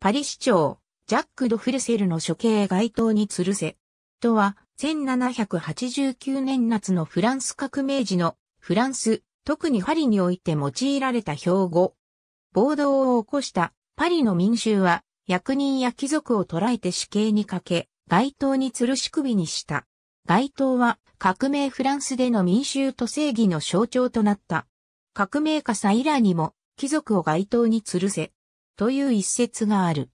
パリ市長、ジャック・ド・フルセルの処刑街頭に吊るせ。とは、1789年夏のフランス革命時のフランス、特にパリにおいて用いられた標語。暴動を起こしたパリの民衆は役人や貴族を捕らえて死刑にかけ、街頭に吊るし首にした。街頭は革命フランスでの民衆と正義の象徴となった。革命家さイラにも貴族を街頭に吊るせ、という一説がある。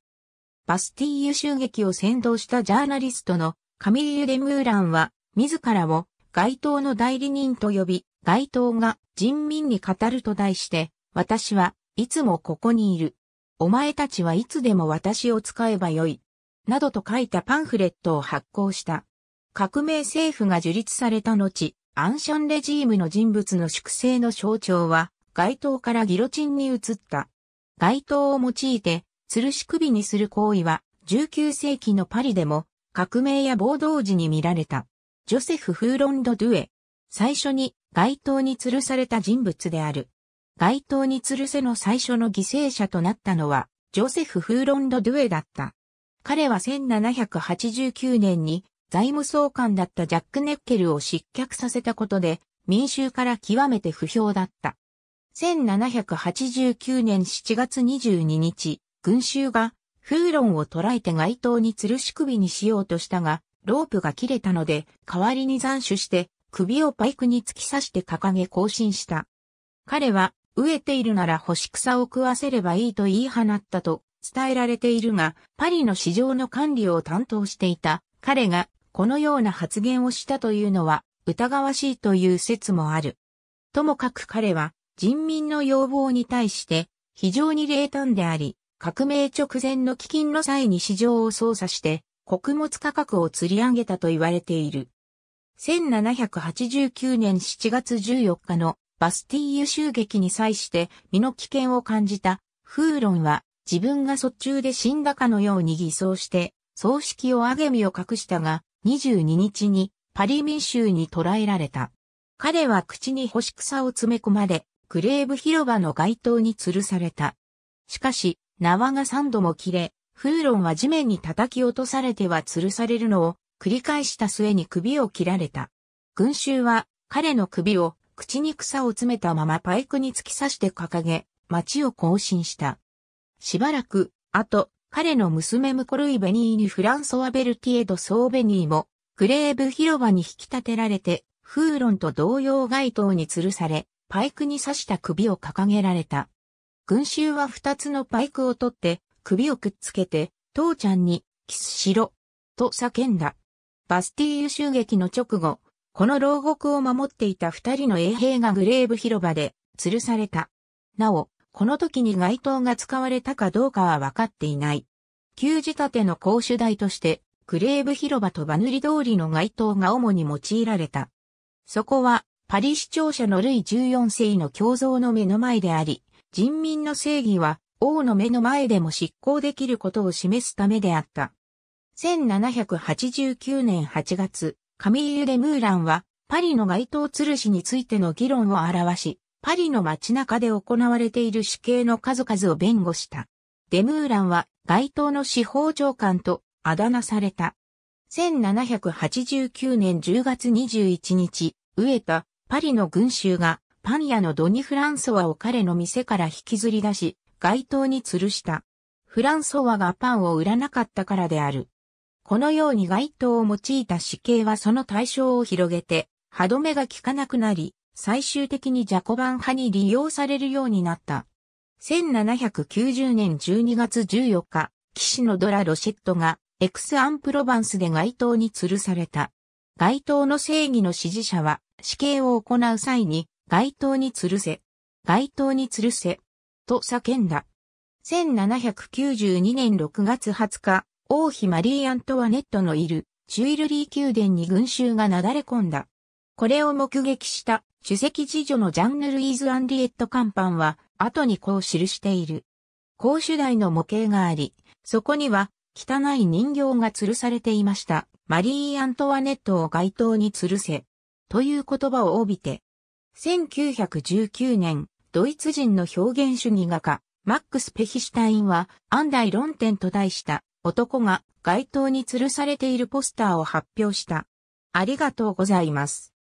バスティーユ襲撃を先導したジャーナリストのカミリュ・デ・ムーランは、自らを街頭の代理人と呼び、街頭が人民に語ると題して、私はいつもここにいる。お前たちはいつでも私を使えばよい。などと書いたパンフレットを発行した。革命政府が樹立された後、アンシャンレジームの人物の粛清の象徴は、街頭からギロチンに移った。街灯を用いて吊るし首にする行為は19世紀のパリでも革命や暴動時に見られた。ジョセフ・フーロンド・ドゥエ。最初に街灯に吊るされた人物である。街灯に吊るせの最初の犠牲者となったのはジョセフ・フーロンド・ドゥエだった。彼は1789年に財務総監だったジャック・ネッケルを失脚させたことで民衆から極めて不評だった。1789年7月22日、群衆が、フーロンを捉えて街灯に吊るし首にしようとしたが、ロープが切れたので、代わりに斬首して、首をパイクに突き刺して掲げ行進した。彼は、飢えているなら干し草を食わせればいいと言い放ったと伝えられているが、パリの市場の管理を担当していた彼がこのような発言をしたというのは疑わしいという説もある。ともかく彼は人民の要望に対して非常に冷淡であり、革命直前の飢饉の際に市場を操作して穀物価格を釣り上げたと言われている。1789年7月14日のバスティーユ襲撃に際して身の危険を感じたフーロンは自分が卒中で死んだかのように偽装して葬式を挙げ身を隠したが22日にパリ民衆に捕らえられた。彼は口に干し草を詰め込まれクレーブ広場の街灯に吊るされた。しかし、縄が3度も切れ、フーロンは地面に叩き落とされては吊るされるのを繰り返した末に首を切られた。群衆は彼の首を口に草を詰めたままパイクに突き刺して掲げ、街を行進した。しばらく、あと、彼の娘ムコルイ・ベニーニ・フランソワ・ベルティエド・ソーベニーも、クレーブ広場に引き立てられて、フーロンと同様街頭に吊るされ、パイクに刺した首を掲げられた。群衆は二つのパイクを取って、首をくっつけて、父ちゃんに、キスしろ、と叫んだ。バスティーユ襲撃の直後、この牢獄を守っていた二人の衛兵がグレーブ広場で、吊るされた。なお、この時に街灯が使われたかどうかは分かっていない。旧仕立ての公主台として、グレーブ広場とバヌリ通りの街灯が主に用いられた。そこは、パリ市庁舎のルイ14世の胸像の目の前であり、人民の正義は王の目の前でも執行できることを示すためであった。1789年8月、カミーユ・デ・ムーランは、パリの街頭吊るしについての議論を表し、パリの街中で行われている死刑の数々を弁護した。デ・ムーランは、街頭の司法長官とあだ名された。1789年10月21日、植た、パリの群衆がパン屋のドニ・フランソワを彼の店から引きずり出し、街頭に吊るした。フランソワがパンを売らなかったからである。このように街頭を用いた死刑はその対象を広げて、歯止めが効かなくなり、最終的にジャコバン派に利用されるようになった。1790年12月14日、騎士のドラ・ロシェットが、エクス・アン・プロバンスで街頭に吊るされた。街頭の正義の支持者は、死刑を行う際に、街頭に吊るせ、街頭に吊るせ、と叫んだ。1792年6月20日、王妃マリー・アントワネットのいる、チュイルリー宮殿に群衆がなだれ込んだ。これを目撃した、主席次女のジャンヌ・ルイーズ・アンリエット・カンパンは、後にこう記している。公主台の模型があり、そこには、汚い人形が吊るされていました。マリー・アントワネットを街頭に吊るせ、という言葉を帯びて、1919年、ドイツ人の表現主義画家、マックス・ペヒシュタインは、安代論点と題した男が街頭に吊るされているポスターを発表した。ありがとうございます。